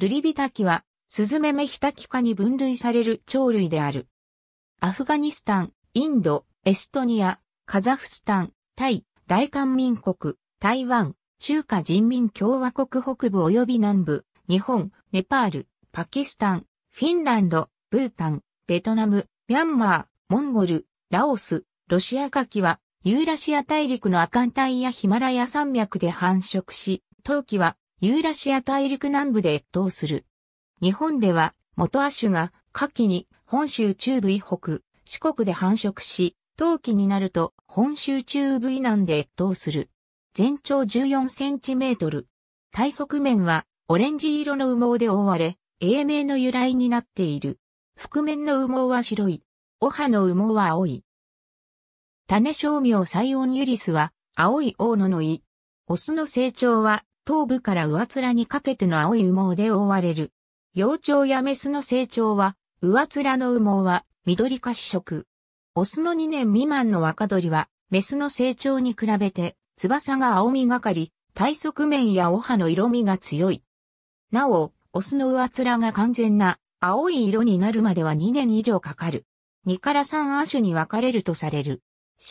ルリビタキは、スズメメヒタキ科に分類される鳥類である。アフガニスタン、インド、エストニア、カザフスタン、タイ、大韓民国、台湾、中華人民共和国北部及び南部、日本、ネパール、パキスタン、フィンランド、ブータン、ベトナム、ミャンマー、モンゴル、ラオス、ロシアカキは、ユーラシア大陸のアンタ帯やヒマラヤ山脈で繁殖し、冬季はユーラシア大陸南部で越冬する。日本では、元亜種が、夏季に本州中部以北、四国で繁殖し、冬季になると本州中部以南で越冬する。全長14センチメートル。体側面はオレンジ色の羽毛で覆われ、英名の由来になっている。覆面の羽毛は白い。オハの羽毛は青い。種商名サイオンユリスは青い大野の胃。オスの成長は頭部から上面にかけての青い羽毛で覆われる。幼鳥やメスの成長は、上面の羽毛は緑褐色。オスの2年未満の若鳥は、メスの成長に比べて、翼が青みがかり、体側面やお歯の色味が強い。なお、オスの上面が完全な青い色になるまでは2年以上かかる。2から3亜種に分かれるとされる。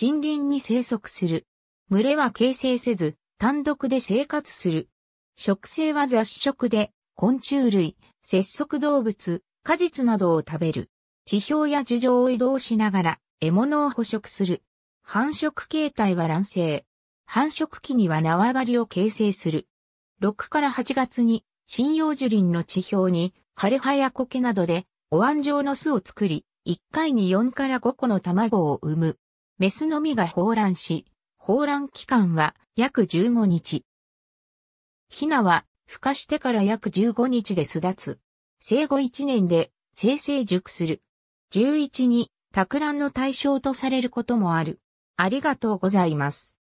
森林に生息する。群れは形成せず、単独で生活する。食性は雑食で、昆虫類、節足動物、果実などを食べる。地表や樹上を移動しながら、獲物を捕食する。繁殖形態は卵生。繁殖期には縄張りを形成する。6から8月に、針葉樹林の地表に、枯れ葉や苔などで、お椀状の巣を作り、1回に4から5個の卵を産む。メスのみが放卵し、放卵期間は約15日。ヒナは孵化してから約15日で巣立つ。生後1年で生成熟する。11に、托卵の対象とされることもある。ありがとうございます。